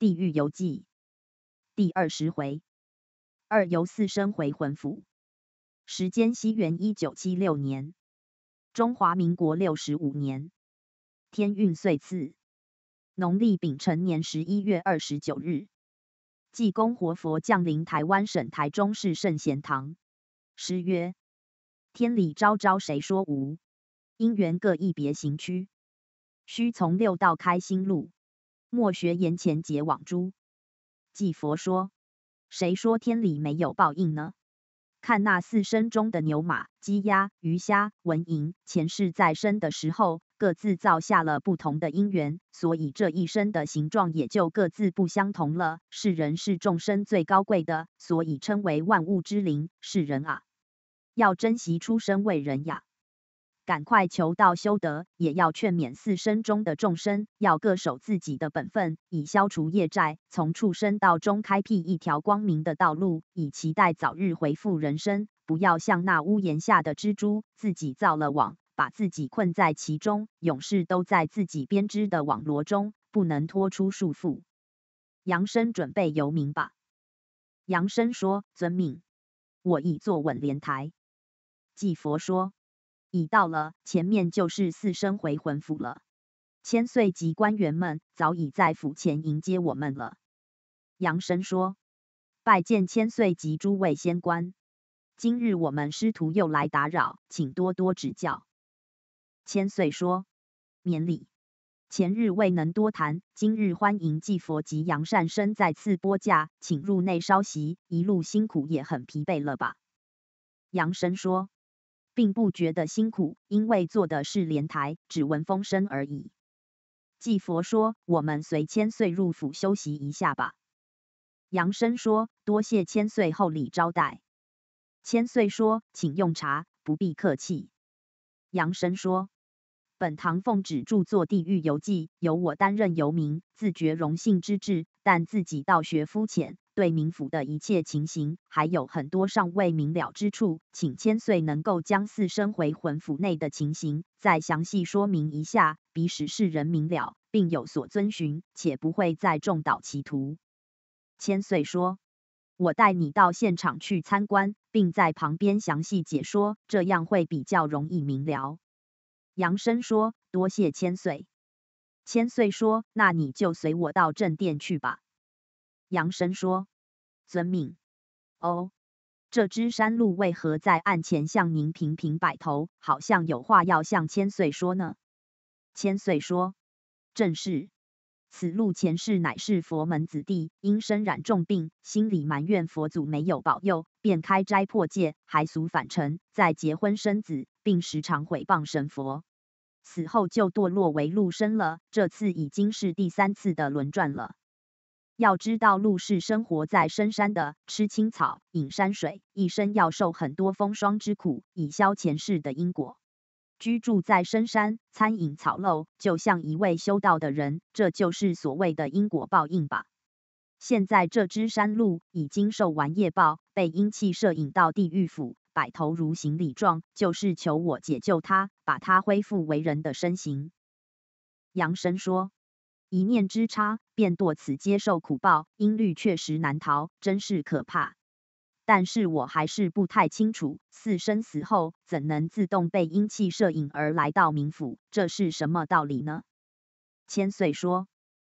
《地狱游记》第二十回，二游四生回魂府。时间：西元一九七六年，中华民国六十五年，天运岁次，农历丙辰年十一月二十九日，济公活佛降临台湾省台中市圣贤堂。诗曰：天理昭昭谁说无，因缘各异别行区。须从六道开新路。莫学言前结网珠。济佛说，谁说天理没有报应呢？看那四身中的牛马、鸡鸭、鱼虾、蚊蝇，前世在生的时候各自造下了不同的因缘，所以这一生的形状也就各自不相同了。是人是众生最高贵的，所以称为万物之灵。是人啊，要珍惜出生为人呀。赶快求道修德，也要劝勉四生中的众生，要各守自己的本分，以消除业债，从畜生道中开辟一条光明的道路，以期待早日恢复人身。不要像那屋檐下的蜘蛛，自己造了网，把自己困在其中，永世都在自己编织的网罗中，不能脱出束缚。杨生准备游民吧。杨生说：“遵命。”我已坐稳莲台。继佛说。已到了，前面就是四生回魂府了。千岁及官员们早已在府前迎接我们了。杨生说：“拜见千岁及诸位仙官，今日我们师徒又来打扰，请多多指教。”千岁说：“免礼，前日未能多谈，今日欢迎祭佛及杨善生再次拨驾，请入内稍息，一路辛苦也很疲惫了吧？”杨生说。并不觉得辛苦，因为做的是莲台，只闻风声而已。祭佛说：“我们随千岁入府休息一下吧。”杨生说：“多谢千岁厚礼招待。”千岁说：“请用茶，不必客气。”杨生说：“本堂奉旨著作《地狱游记》，由我担任游民，自觉荣幸之至，但自己道学肤浅。”对冥府的一切情形还有很多尚未明了之处，请千岁能够将四生回魂府内的情形再详细说明一下，彼时世人明了，并有所遵循，且不会再重蹈歧途。千岁说：“我带你到现场去参观，并在旁边详细解说，这样会比较容易明了。”杨生说：“多谢千岁。”千岁说：“那你就随我到正殿去吧。”杨神说：“遵命。”哦，这只山鹿为何在案前向您频频摆头，好像有话要向千岁说呢？千岁说：“正是。此鹿前世乃是佛门子弟，因身染重病，心里埋怨佛祖没有保佑，便开斋破戒，还俗反尘，在结婚生子，并时常毁谤神佛。死后就堕落为鹿身了。这次已经是第三次的轮转了。”要知道鹿是生活在深山的，吃青草，饮山水，一生要受很多风霜之苦，以消前世的因果。居住在深山，餐饮草露，就像一位修道的人，这就是所谓的因果报应吧。现在这只山鹿已经受完业报，被阴气摄引到地狱府，摆头如行李状，就是求我解救它，把它恢复为人的身形。杨生说。一念之差，便堕此接受苦报，音律确实难逃，真是可怕。但是我还是不太清楚，四生死后，怎能自动被阴气摄影而来到冥府？这是什么道理呢？千岁说，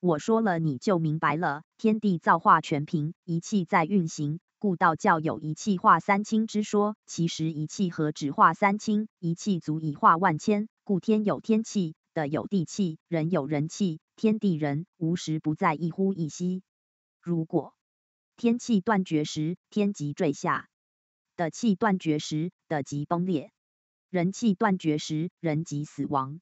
我说了你就明白了。天地造化全凭一气在运行，故道教有一气化三清之说。其实一气何止化三清，一气足以化万千，故天有天气。的有地气，人有人气，天地人无时不在一呼一吸。如果天气断绝时，天即坠下；的气断绝时，的即崩裂；人气断绝时，人即死亡。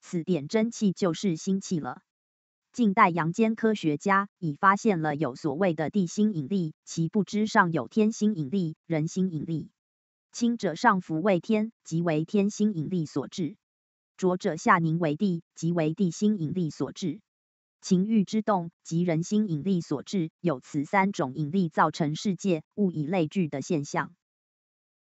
此点真气就是心气了。近代阳间科学家已发现了有所谓的地心引力，其不知上有天心引力、人心引力。轻者上浮为天，即为天心引力所致。浊者下凝为地，即为地心引力所致；情欲之动，即人心引力所致。有此三种引力造成世界物以类聚的现象。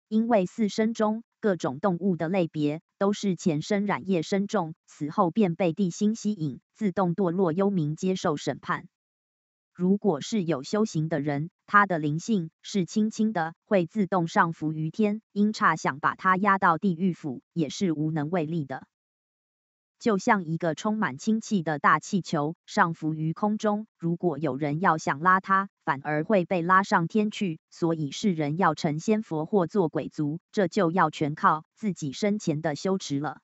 因为四生中各种动物的类别，都是前生染业深重，死后便被地心吸引，自动堕落幽冥，接受审判。如果是有修行的人，他的灵性是轻轻的，会自动上浮于天，因差想把他压到地狱府也是无能为力的。就像一个充满氢气的大气球上浮于空中，如果有人要想拉他，反而会被拉上天去。所以世人要成仙佛或做鬼族，这就要全靠自己生前的修持了。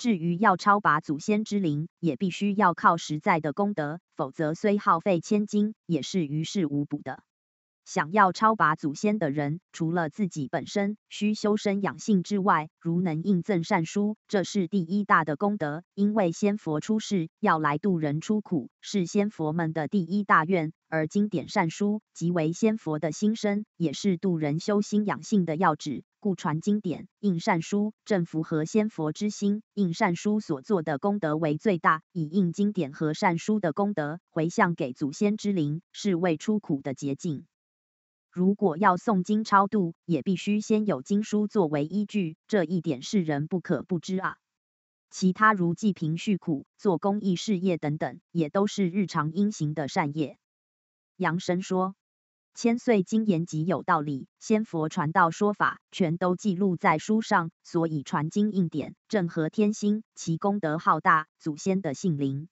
至于要超拔祖先之灵，也必须要靠实在的功德，否则虽耗费千金，也是于事无补的。想要超拔祖先的人，除了自己本身需修身养性之外，如能印赠善书，这是第一大的功德。因为仙佛出世要来度人出苦，是仙佛们的第一大愿。而经典善书即为仙佛的心声，也是度人修心养性的要旨。故传经典、印善书，正符合仙佛之心。印善书所做的功德为最大，以印经典和善书的功德回向给祖先之灵，是为出苦的捷径。如果要诵经超度，也必须先有经书作为依据，这一点世人不可不知啊。其他如济贫、恤苦、做公益事业等等，也都是日常因行的善业。杨神说：“千岁经言极有道理，仙佛传道说法，全都记录在书上，所以传经印典正合天心，其功德浩大，祖先的性灵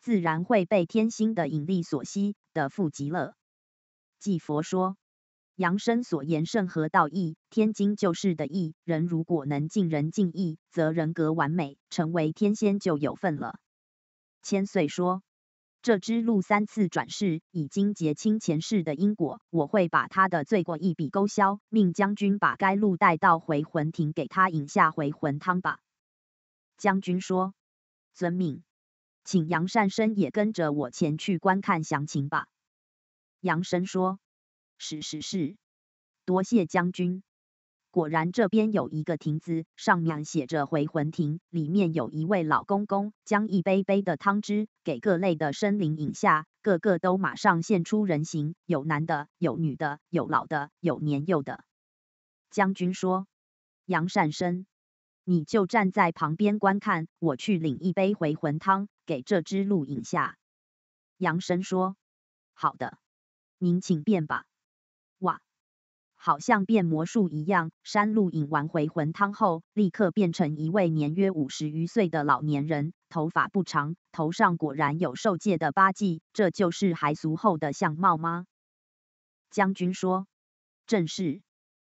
自然会被天心的引力所吸的富极了。”继佛说。杨生所言圣和道义，天经就是的义。人如果能尽人尽义，则人格完美，成为天仙就有份了。千岁说，这只鹿三次转世，已经结清前世的因果，我会把他的罪过一笔勾销。命将军把该鹿带到回魂亭，给他饮下回魂汤吧。将军说，遵命，请杨善生也跟着我前去观看详情吧。杨生说。事实是，多谢将军。果然，这边有一个亭子，上面写着“回魂亭”。里面有一位老公公，将一杯杯的汤汁给各类的生灵饮下，个个都马上现出人形，有男的，有女的，有老的，有年幼的。将军说：“杨善生，你就站在旁边观看，我去领一杯回魂汤给这只鹿饮下。”杨生说：“好的，您请便吧。”哇，好像变魔术一样！山路引完回魂汤后，立刻变成一位年约五十余岁的老年人，头发不长，头上果然有受戒的疤记，这就是还俗后的相貌吗？将军说：“正是，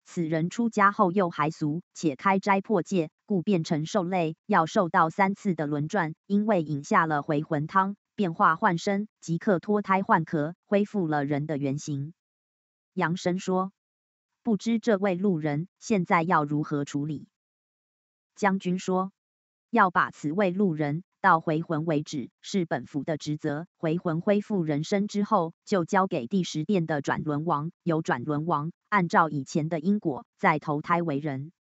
此人出家后又还俗，且开斋破戒，故变成兽类，要受到三次的轮转。因为饮下了回魂汤，变化换身，即刻脱胎换壳，恢复了人的原形。”杨生说：“不知这位路人现在要如何处理？”将军说：“要把此位路人到回魂为止，是本府的职责。回魂恢复人身之后，就交给第十殿的转轮王，由转轮王按照以前的因果再投胎为人。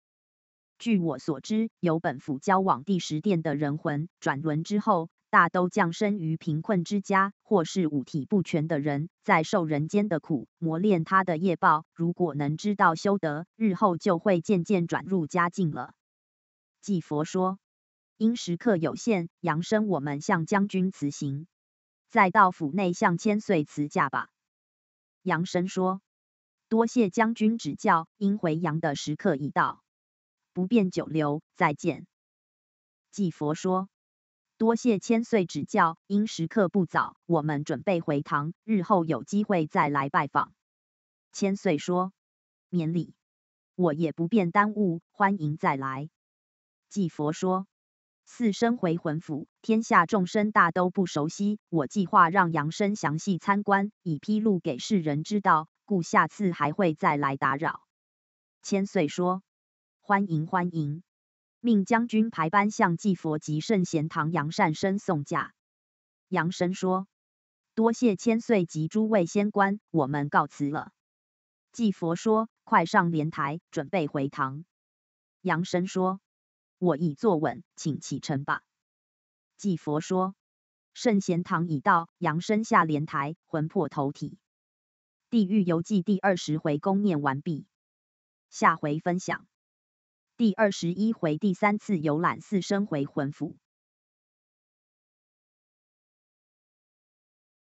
据我所知，由本府交往第十殿的人魂转轮之后。”大都降生于贫困之家，或是五体不全的人，在受人间的苦，磨练他的业报。如果能知道修德，日后就会渐渐转入佳境了。寂佛说：“因时刻有限，杨生，我们向将军辞行，再到府内向千岁辞驾吧。”杨生说：“多谢将军指教，因回阳的时刻已到，不便久留，再见。”寂佛说。多谢千岁指教，因时刻不早，我们准备回堂，日后有机会再来拜访。千岁说：“免礼，我也不便耽误，欢迎再来。”济佛说：“四身回魂府，天下众生大都不熟悉，我计划让杨生详细参观，以披露给世人知道，故下次还会再来打扰。”千岁说：“欢迎，欢迎。”命将军排班向祭佛及圣贤堂杨善生送驾。杨生说：“多谢千岁及诸位仙官，我们告辞了。”祭佛说：“快上莲台，准备回堂。”杨生说：“我已坐稳，请启程吧。”祭佛说：“圣贤堂已到。”杨生下莲台，魂魄投体。《地狱游记》第二十回公念完毕，下回分享。第二十一回第三次游览四生回魂府。